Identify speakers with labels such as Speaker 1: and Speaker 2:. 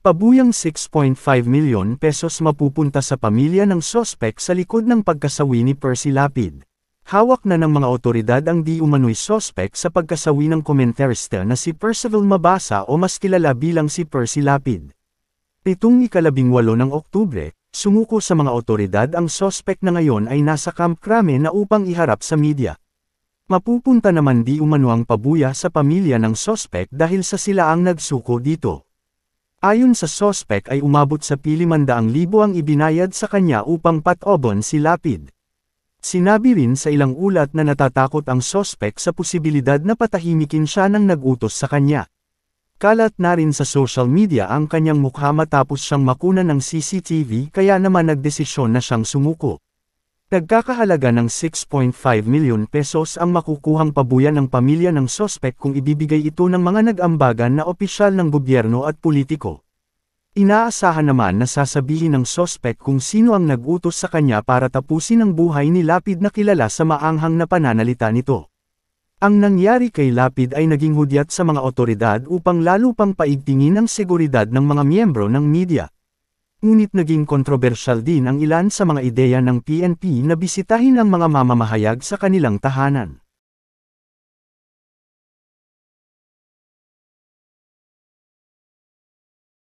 Speaker 1: Pabuyang 6.5 milyon pesos mapupunta sa pamilya ng sospek sa likod ng pagkasawi ni Percy Lapid. Hawak na ng mga otoridad ang di umano'y sospek sa pagkasawi ng komentarista na si Percival Mabasa o mas kilala bilang si Percy Lapid. Pitong ikalabing walo ng Oktubre, sumuko sa mga otoridad ang sospek na ngayon ay nasa Camp Crame na upang iharap sa media. Mapupunta naman di umano ang pabuya sa pamilya ng sospek dahil sa sila ang nagsuko dito. Ayon sa sospek ay umabot sa pilimandaang libo ang ibinayad sa kanya upang patobon si Lapid. Sinabi rin sa ilang ulat na natatakot ang sospek sa posibilidad na patahimikin siya nang nagutos sa kanya. Kalat na rin sa social media ang kanyang mukha matapos siyang makuna ng CCTV kaya naman nagdesisyon na siyang sumuko. Nagkakahalaga ng 6.5 milyon pesos ang makukuhang pabuya ng pamilya ng sospek kung ibibigay ito ng mga nag-ambagan na opisyal ng gobyerno at politiko. Inaasahan naman na sasabihin ng sospek kung sino ang nag-utos sa kanya para tapusin ang buhay ni Lapid na kilala sa maanghang na pananalita nito. Ang nangyari kay Lapid ay naging hudyat sa mga otoridad upang lalo pang paigtingin ang seguridad ng mga miyembro ng media ngunit naging kontrobersyal din ang ilan sa mga ideya ng PNP na bisitahin ang mga mamamahayag sa kanilang tahanan.